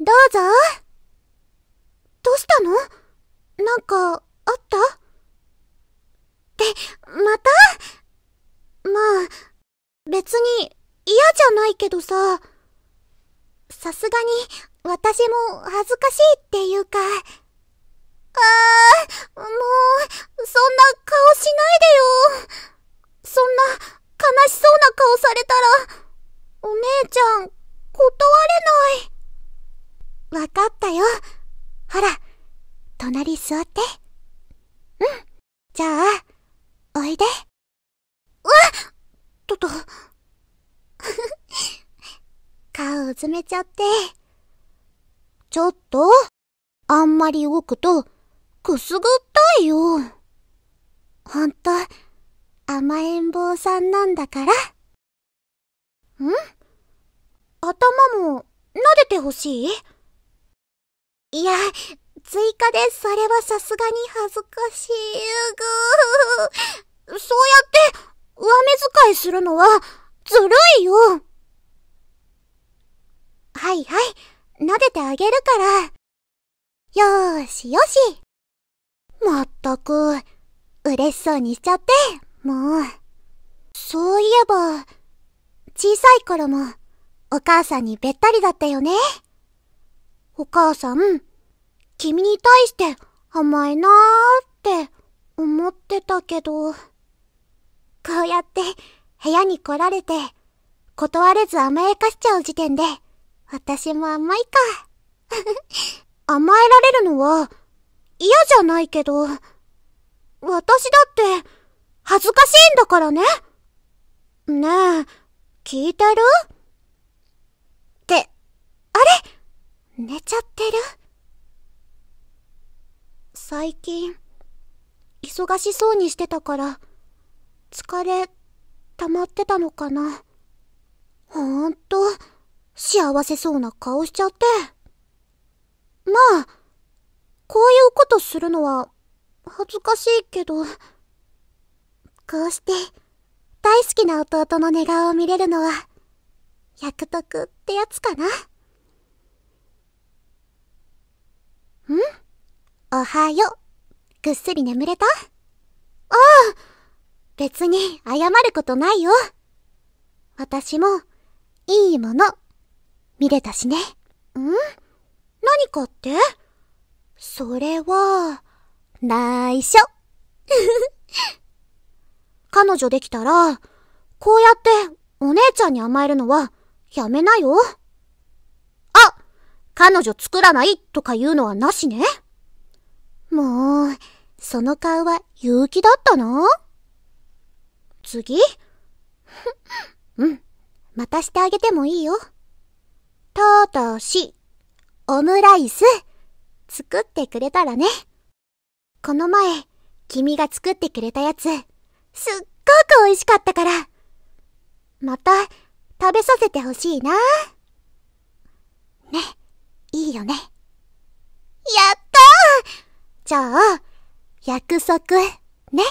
どうぞ。どうしたのなんか、あったって、またまあ、別に嫌じゃないけどさ、さすがに私も恥ずかしいっていうか、ああ、もう、そんな顔しないでよ。そんな悲しそうな顔されたら、お姉ちゃん断れない。わかったよ。ほら、隣座って。うん。じゃあ、おいで。うわトト。顔うずめちゃって。ちょっと、あんまり動くと、くすぐったいよ。ほんと、甘えん坊さんなんだから。ん頭も、撫でてほしいいや、追加でそれはさすがに恥ずかしい。ぐー。そうやって、上目遣いするのは、ずるいよ。はいはい、撫でてあげるから。よーしよし。まったく、嬉しそうにしちゃって、もう。そういえば、小さい頃も、お母さんにべったりだったよね。お母さん、君に対して甘いなーって思ってたけど。こうやって部屋に来られて、断れず甘やかしちゃう時点で、私も甘いか。甘えられるのは嫌じゃないけど、私だって恥ずかしいんだからね。ねえ、聞いてる寝ちゃってる最近忙しそうにしてたから疲れ溜まってたのかなほんと幸せそうな顔しちゃってまあこういうことするのは恥ずかしいけどこうして大好きな弟の寝顔を見れるのは役得ってやつかな。おはよ。ぐっすり眠れたああ別に謝ることないよ。私も、いいもの、見れたしね。ん何かってそれは、内緒。彼女できたら、こうやってお姉ちゃんに甘えるのはやめなよ。あ彼女作らないとか言うのはなしね。もう、その顔は勇気だったの次 うん。またしてあげてもいいよ。とうとうし、オムライス、作ってくれたらね。この前、君が作ってくれたやつ、すっごく美味しかったから。また、食べさせてほしいな。ね、いいよね。じゃあ、約束、ね。